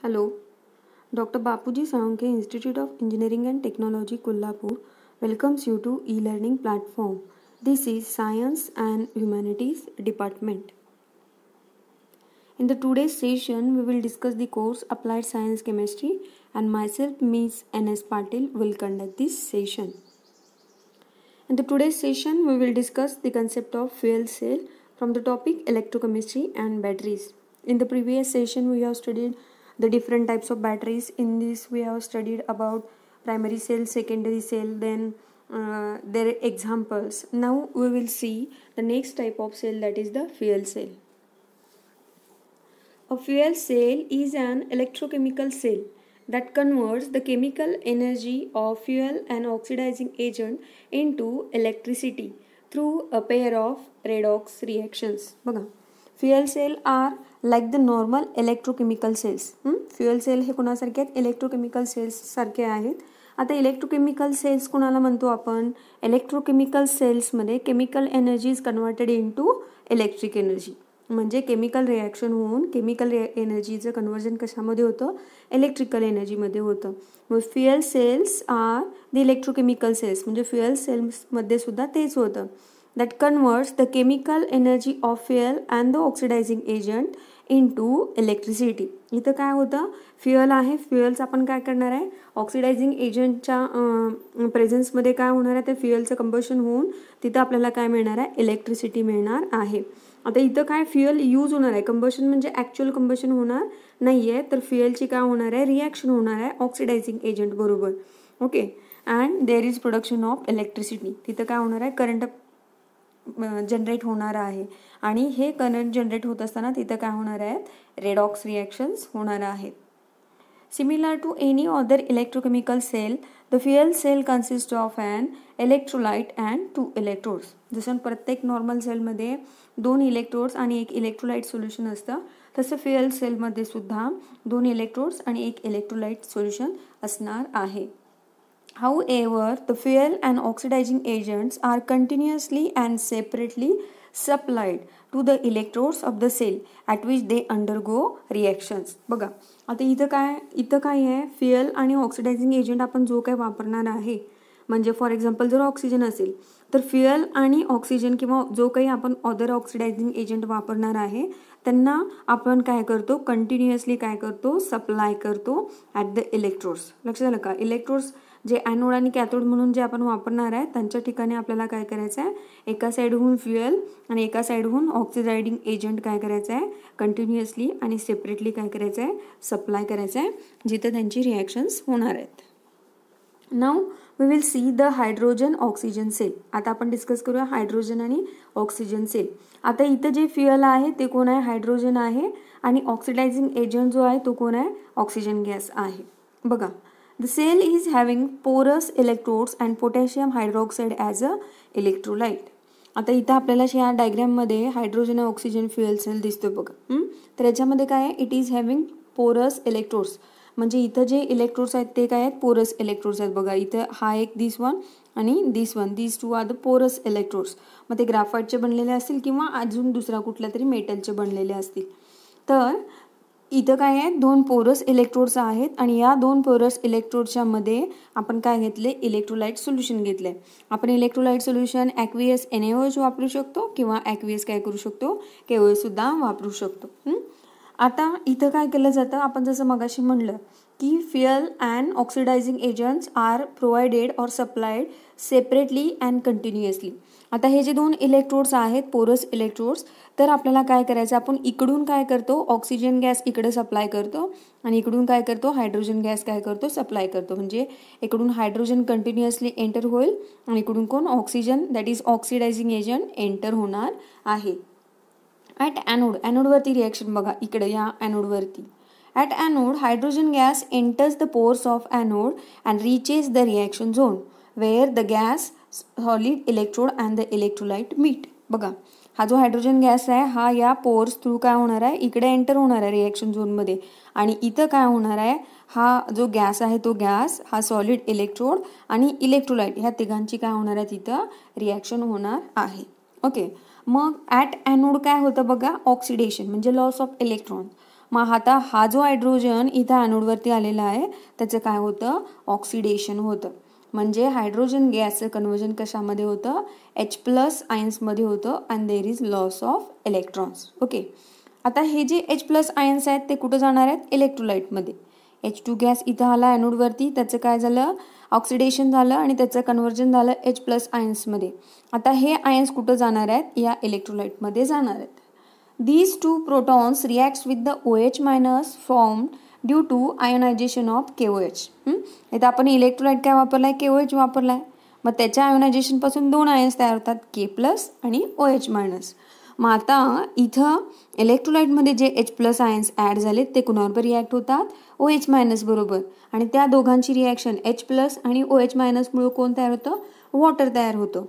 Hello, Dr. Bapuji Sanke, Institute of Engineering and Technology, Kullapur, welcomes you to e-learning platform. This is Science and Humanities Department. In the today's session, we will discuss the course Applied Science Chemistry and myself, Ms. N.S. Patil, will conduct this session. In the today's session, we will discuss the concept of fuel cell from the topic electrochemistry and batteries. In the previous session, we have studied the different types of batteries in this we have studied about primary cell secondary cell then uh, their examples now we will see the next type of cell that is the fuel cell a fuel cell is an electrochemical cell that converts the chemical energy of fuel and oxidizing agent into electricity through a pair of redox reactions बघा fuel cell are like the normal electrochemical cells fuel cell हे कोणासारखे आहेत electrochemical सेल्ससारखे आहेत आता electrochemical cells कोणाला म्हणतो आपण electrochemical सेल्समध्ये chemical energy is converted into electric energy म्हणजे केमिकल रिॲक्शन होऊन केमिकल रि एनर्जीचं कन्वर्जन कशामध्ये होतं इलेक्ट्रिकल एनर्जीमध्ये होतं मग fuel cells are the electrochemical cells म्हणजे फ्युएल सेल्समध्ये सुद्धा तेच होतं that converts the chemical energy of fuel and the oxidizing agent into electricity. इथं काय होतं फ्युअल आहे फ्युअलचं आपण काय करणार आहे ऑक्सिडायझिंग एजंटच्या प्रेझेन्समध्ये काय होणार आहे ते फ्युअलचं कंबशन होऊन तिथं आपल्याला काय मिळणार आहे इलेक्ट्रिसिटी मिळणार आहे आता इथं काय फ्युअल यूज होणार आहे कंबशन म्हणजे ॲक्च्युअल कंबशन होणार नाही आहे तर फ्युअलची काय होणार आहे रिॲक्शन होणार आहे ऑक्सिडायझिंग एजंट बरोबर okay and there is production of electricity तिथं काय होणार आहे करंट जनरेट होणार आहे आणि हे करंट जनरेट होत असताना तिथं काय होणार आहेत रेडॉक्स रिॲक्शन्स होणार आहेत similar to any other electrochemical cell the fuel cell consist of an electrolyte and two electrodes जसं प्रत्येक नॉर्मल सेलमध्ये दोन इलेक्ट्रोड्स आणि एक इलेक्ट्रोलाइट सोल्युशन असतं तसं फ्युएल सेलमध्ये सुद्धा दोन इलेक्ट्रोड्स आणि एक इलेक्ट्रोलाइट सोल्युशन असणार आहे However, the fuel and oxidizing agents are continuously and separately supplied to the electrodes of the cell at which they undergo reactions बघा आता इथं काय इथं काय आहे फ्युएल आणि ऑक्सिडायझिंग एजंट आपण जो काय वापरणार आहे म्हणजे फॉर एक्झाम्पल जर ऑक्सिजन असेल तर फ्युएल आणि ऑक्सिजन किंवा जो काही आपण अदर ऑक्सिडायझिंग एजंट वापरणार आहे त्यांना आपण काय करतो कंटिन्युअसली काय करतो सप्लाय करतो ॲट द इलेक्ट्रोड्स लक्षात झालं का इलेक्ट्रोड्स जे अॅनोड आणि कॅथोड म्हणून जे आपण वापरणार आहे त्यांच्या ठिकाणी आपल्याला काय करायचं आहे एका साईडहून फ्युएल आणि एका साईडहून ऑक्सिडायडिंग एजंट काय करायचं आहे कंटिन्युअसली आणि सेपरेटली काय करायचं आहे सप्लाय करायचं आहे जिथं त्यांची रिॲक्शन्स होणार आहेत नाव we will see the hydrogen oxygen cell आता आपण डिस्कस करूया हायड्रोजन आणि ऑक्सिजन सेल आता इथं जे फ्युएल आहे ते कोण आहे हायड्रोजन आहे आणि ऑक्सिडायझिंग एजंट जो आहे तो कोण आहे ऑक्सिजन गॅस आहे बघा The cell is having porous electrodes and potassium hydroxide as a electrolyte. आता इथं आपल्याला या डायग्रॅममध्ये हायड्रोजन ऑक्सिजन फ्युएल सेल दिसतो बघा तर याच्यामध्ये काय आहे it is having porous electrodes म्हणजे इथं जे इलेक्ट्रोड्स आहेत ते काय आहेत पोरस इलेक्ट्रोड्स आहेत बघा इथं हा एक दिस वन आणि this one this two are the porous electrodes मग ते ग्राफाईटचे बनलेले असतील किंवा अजून दुसरा कुठल्या तरी मेटलचे बनलेले असतील तर इथं काय आहे दोन पोरस इलेक्ट्रोड्स आहेत आणि या दोन पोरस इलेक्ट्रोडच्या मध्ये आपण काय घेतले इलेक्ट्रोलाइट सोल्युशन घेतले आपण इलेक्ट्रोलाइट सोल्युशन ॲक्विएस एन वापरू शकतो किंवा ॲक्विएस काय करू शकतो सुद्धा वापरू शकतो आता इथं काय केलं जातं आपण जसं मगाशी म्हणलं की fuel and oxidizing agents are provided or supplied separately and continuously आता हे जे दोन इलेक्ट्रोड्स आहेत पोरस इलेक्ट्रोड्स तर आपल्याला काय करायचं आपण इकडून काय करतो ऑक्सिजन गॅस इकडे सप्लाय करतो आणि इकडून काय करतो हायड्रोजन गॅस काय करतो सप्लाय करतो म्हणजे इकडून हायड्रोजन कंटिन्युअसली एंटर होईल आणि इकडून कोण oxygen that is oxidizing agent enter होणार आहे ॲट ॲनोड अॅनोडवरती रिॲक्शन बघा इकडे या अॅनोडवरती At anode, hydrogen gas enters the pores of anode and reaches the reaction zone where the gas, solid electrode and the electrolyte meet. बघा हा जो hydrogen gas आहे हा या पोर्स थ्रू काय होणार आहे इकडे एंटर होणार आहे रिॲक्शन झोनमध्ये आणि इथं काय होणार आहे हा जो गॅस आहे तो गॅस हा सॉलिड इलेक्ट्रोड आणि इलेक्ट्रोलाइट ह्या तिघांची काय होणार आहे तिथं रिॲक्शन होणार आहे ओके मग ॲट ॲनोड काय होतं बघा ऑक्सिडेशन म्हणजे लॉस ऑफ इलेक्ट्रॉन मग आता हा जो हायड्रोजन इथं ॲनोडवरती आलेला आहे त्याचं काय होतं ऑक्सिडेशन होतं म्हणजे हायड्रोजन गॅसचं कन्वर्जन कशामध्ये होतं एच प्लस आयन्समध्ये होतं and there is loss of electrons okay आता हे जे एच प्लस आयन्स आहेत ते कुठं जाणार आहेत इलेक्ट्रोलाईटमध्ये एच टू गॅस इथं आला ॲनोडवरती त्याचं काय झालं ऑक्सिडेशन झालं आणि त्याचं कन्वर्जन झालं एच प्लस आयन्समध्ये आता हे आयन्स कुठं जाणार आहेत या इलेक्ट्रोलाईटमध्ये जाणार आहेत These two protons reacts with the OH minus formed due to ionization of K O H इथं आपण इलेक्ट्रोलाइट काय वापरला आहे के ओ एच वापरलाय मग त्याच्या आयोनायझेशनपासून दोन आयन्स तयार होतात के प्लस आणि ओ एच मायनस मग आता इथं इलेक्ट्रोलाइटमध्ये जे एच प्लस आयन्स ॲड झालेत ते कुणाबरोबर रिॲक्ट होतात ओ एच मायनस बरोबर आणि त्या दोघांची रिॲक्शन एच प्लस आणि ओ एच मायनसमुळं कोण तयार होतं वॉटर तयार होतं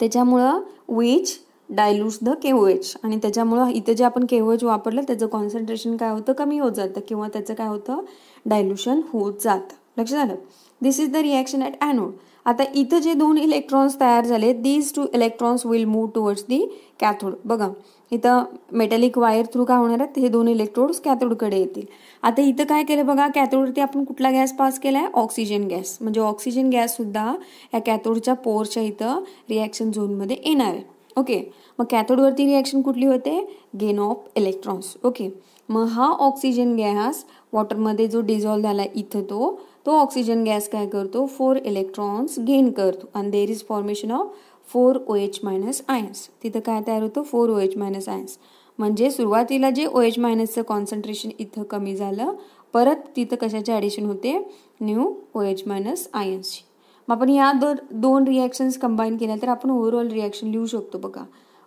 त्याच्यामुळं which dilutes the K O H आणि त्याच्यामुळं इथे जे आपण के ओ एच वापरलं त्याचं कॉन्सन्ट्रेशन काय होतं कमी होत जातं किंवा त्याचं काय होतं डायल्युशन होत जातं लक्षात झालं this is the reaction at anode आता इथं जे दोन इलेक्ट्रॉन्स तयार झाले these two electrons will move towards the cathode बघा इथं मेटॅलिक वायर थ्रू काय होणार आहेत हे दोन इलेक्ट्रोड्स कॅथोडकडे येतील आता इथं काय केलं बघा कॅथोडवरती आपण कुठला गॅस पास केला आहे ऑक्सिजन गॅस म्हणजे ऑक्सिजन गॅससुद्धा या कॅथोडच्या पोरच्या इथं रिॲक्शन झोनमध्ये येणार आहे ओके मग कॅथोडवरती रिॲक्शन कुठली होते गेन ऑफ इलेक्ट्रॉन्स ओके मग हा ऑक्सिजन गॅस वॉटरमध्ये जो डिझॉल्व्ह झाला इथं तो तो ऑक्सिजन गॅस काय करतो फोर इलेक्ट्रॉन्स गेन करतो आणि there is formation of four O H minus ions तिथं काय तयार होतं four O H minus ions म्हणजे सुरुवातीला जे ओ एच मायनसचं कॉन्सन्ट्रेशन इथं कमी झालं परत तिथं कशाचे ॲडिशन होते न्यू ओ एच मायनस आयन्सची मग आपण या दर दोन रिॲक्शन्स कंबाईन केल्या तर आपण ओव्हरऑल रिॲक्शन लिहू शकतो बघा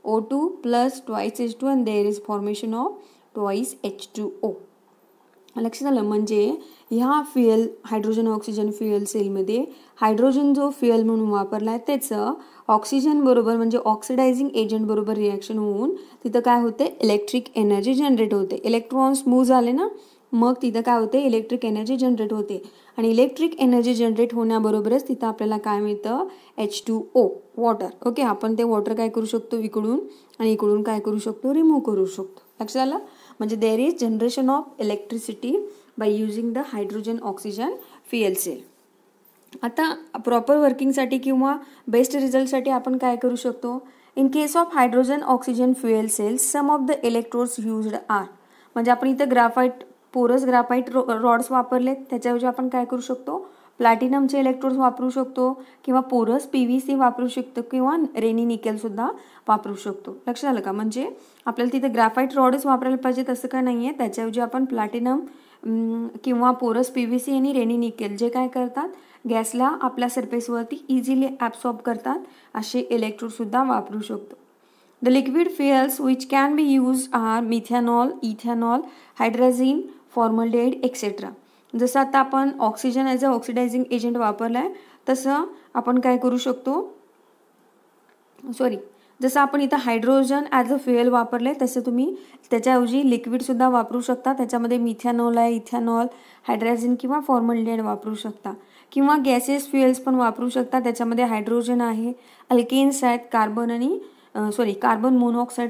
O two plus twice H two and there is formation of twice H two O लक्ष झालं म्हणजे ह्या फ्युएल हायड्रोजन ऑक्सिजन फ्युएल सेलमध्ये हायड्रोजन जो फ्युएल म्हणून वापरला आहे त्याचं बरोबर म्हणजे ऑक्सिडायझिंग बरोबर रिॲक्शन होऊन तिथं काय होते इलेक्ट्रिक एनर्जी जनरेट होते इलेक्ट्रॉन्स मूव्ह झाले ना मग तिथं काय होते इलेक्ट्रिक एनर्जी जनरेट होते आणि इलेक्ट्रिक एनर्जी जनरेट होण्याबरोबरच तिथं आपल्याला काय मिळतं H two O water okay आपण ते वॉटर काय करू शकतो इकडून आणि इकडून काय करू शकतो रिमूव्ह करू शकतो लक्षात आलं म्हणजे there is generation of electricity by using the hydrogen oxygen fuel cell आता प्रॉपर वर्किंगसाठी किंवा बेस्ट रिझल्टसाठी आपण काय करू शकतो in case of hydrogen oxygen fuel cells some of the electrodes used are म्हणजे आपण इथं ग्राफाईट पोरस ग्राफाईट रो रॉड्स वापरलेत त्याच्याऐवजी आपण काय करू शकतो प्लॅटिनमचे इलेक्ट्रोड्स वापरू शकतो किंवा पोरस पी व्ही सी वापरू शकतो किंवा रेनी निकेलसुद्धा वापरू शकतो लक्षात आलं का म्हणजे आपल्याला तिथे ग्राफाईट रॉडच वापरायला पाहिजे तसं काय नाही आहे त्याच्याऐवजी आपण प्लॅटिनम किंवा पोरस पी व्ही सी आणि रेनी निकेल जे काय करतात गॅसला आपल्या सरफेसवरती इझिली ॲब्सॉर्ब करतात असे इलेक्ट्रोडसुद्धा वापरू शकतो The liquid fuels which can be used are methanol, ethanol, hydrazine, formaldehyde, etcetera जसं आता आपण oxygen as a oxidizing agent वापरला आहे तसं आपण काय करू शकतो सॉरी जसं आपण इथं हायड्रोजन ॲज अ फ्युएल आहे तसं तुम्ही त्याच्याऐवजी लिक्विडसुद्धा वापरू शकता त्याच्यामध्ये मिथॅनॉल आहे इथॅनॉल हायड्रॅझिन किंवा फॉर्मलडेड वापरू शकता किंवा गॅसेस फ्युएल्स पण वापरू शकता त्याच्यामध्ये हायड्रोजन आहे अल्केन्स आहेत कार्बन आणि सॉरी कार्बन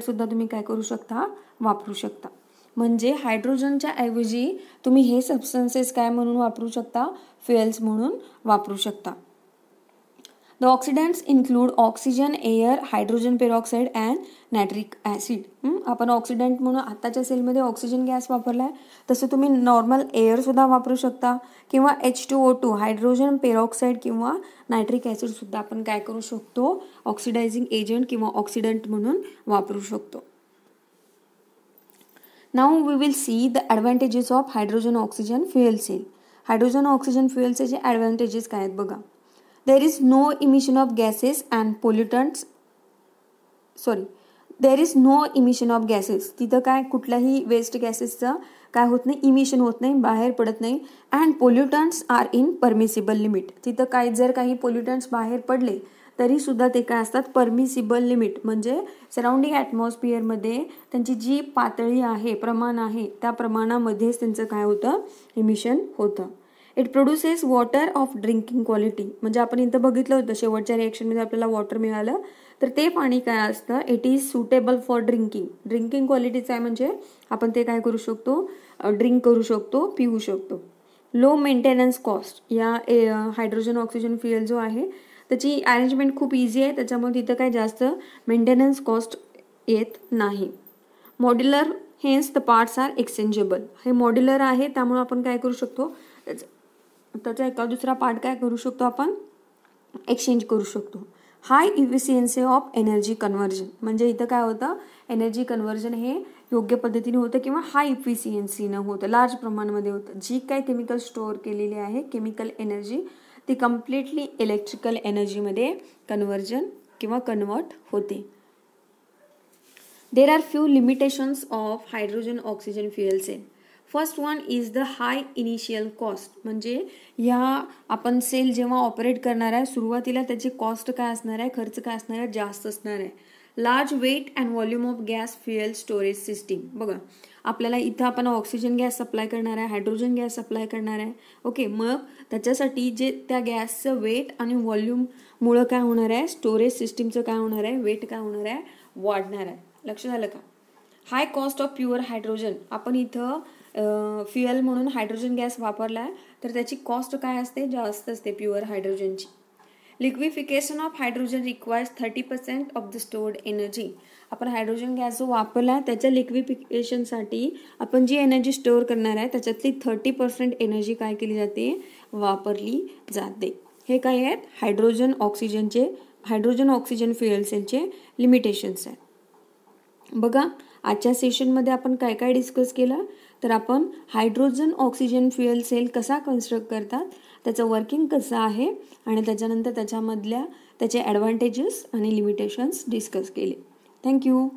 सुद्धा तुम्ही काय करू शकता वापरू शकता म्हणजे हायड्रोजनच्या ऐवजी तुम्ही हे सबस्टन्सेस काय म्हणून वापरू शकता फ्युएल्स म्हणून वापरू शकता the oxidants include oxygen air hydrogen peroxide and nitric acid आपण ऑक्सिडंट म्हणून आत्ताच्या सेलमध्ये ऑक्सिजन गॅस वापरला आहे तसं तुम्ही नॉर्मल एअरसुद्धा वापरू शकता किंवा H two O two hydrogen peroxide किंवा नायट्रिक ॲसिडसुद्धा आपण काय करू शकतो ऑक्सिडायझिंग एजंट किंवा ऑक्सिडंट म्हणून वापरू शकतो now we will see the advantages of hydrogen oxygen fuel cell hydrogen oxygen फ्युएलचे जे ॲडव्हान्टेजेस काय आहेत बघा there is no emission of gases and pollutants sorry there is no emission of gases तिथं काय कुठल्याही वेस्ट गॅसेसचं काय होत नाही इमिशन होत नाही बाहेर पडत नाही and pollutants are in permissible limit तिथं काय जर काही पोल्युटन्स बाहेर पडले तरीसुद्धा ते काय असतात परमिसिबल लिमिट म्हणजे सराउंडिंग ॲटमॉस्फिअरमध्ये त्यांची जी पातळी आहे प्रमाण आहे त्या प्रमाणामध्येच त्यांचं काय होतं इमिशन होतं it produces water of drinking quality म्हणजे आपण इथं बघितलं होतं शेवटच्या रिएक्शनमध्ये आपल्याला वॉटर मिळालं तर ते पाणी काय असतं it is suitable for drinking drinking क्वालिटीचं आहे म्हणजे आपण ते काय करू शकतो ड्रिंक करू शकतो पिऊ शकतो लो मेंटेनन्स कॉस्ट या हायड्रोजन ऑक्सिजन फ्युएल जो आहे त्याची अरेंजमेंट खूप इझी आहे त्याच्यामुळे तिथं काय जास्त मेंटेनन्स कॉस्ट येत नाही modular hence the parts are exchangeable हे मॉड्युलर आहे त्यामुळे आपण काय करू शकतो त्याचा एका दुसरा पार्ट काय करू शकतो आपण एक्सचेंज करू शकतो high efficiency of energy conversion म्हणजे इथं काय होतं एनर्जी कन्वर्जन हे योग्य पद्धतीने होतं किंवा हाय इफिशियन्सीनं होतं लार्ज प्रमाणामध्ये होतं जी काय केमिकल स्टोअर केलेली आहे केमिकल एनर्जी ती कम्प्लिटली इलेक्ट्रिकल एनर्जीमध्ये कन्वर्जन किंवा कन्वर्ट होते there are few limitations of hydrogen oxygen fuel cell first one is the high initial cost म्हणजे ह्या आपण सेल जेव्हा ऑपरेट करणार आहे सुरुवातीला त्याची कॉस्ट काय असणार आहे खर्च काय असणार आहे जास्त असणार आहे large weight and volume of gas fuel storage system बघा आपल्याला इथं आपण ऑक्सिजन गॅस सप्लाय करणार आहे हायड्रोजन गॅस सप्लाय करणार आहे ओके मग त्याच्यासाठी जे त्या गॅसचं वेट आणि व्हॉल्यूममुळं काय होणार आहे स्टोरेज सिस्टीमचं काय होणार आहे वेट काय होणार आहे वाढणार आहे लक्ष झालं का high cost of pure hydrogen आपण इथं फ्युएल म्हणून हायड्रोजन गॅस वापरला आहे तर त्याची कॉस्ट काय असते जास्त असते प्युअर हायड्रोजनची liquefaction of hydrogen requires thirty percent of the stored energy आपण हायड्रोजन गॅस जो वापरला त्याच्या लिक्विफिकेशनसाठी आपण जी एनर्जी स्टोअर करणार आहे त्याच्यातली थर्टी पर्सेंट एनर्जी काय केली जाते वापरली जाते हे काय आहेत हायड्रोजन ऑक्सिजनचे हायड्रोजन ऑक्सिजन फ्युएल सेलचे लिमिटेशन्स आहेत बघा आजच्या सेशनमध्ये आपण काय काय डिस्कस केलं तर आपण हायड्रोजन ऑक्सिजन फ्युएल सेल कसा कन्स्ट्रक्ट करतात त्याचं वर्किंग कसं आहे आणि त्याच्यानंतर त्याच्यामधल्या त्याचे ॲडव्हान्टेजेस आणि लिमिटेशन्स डिस्कस केले थँक्यू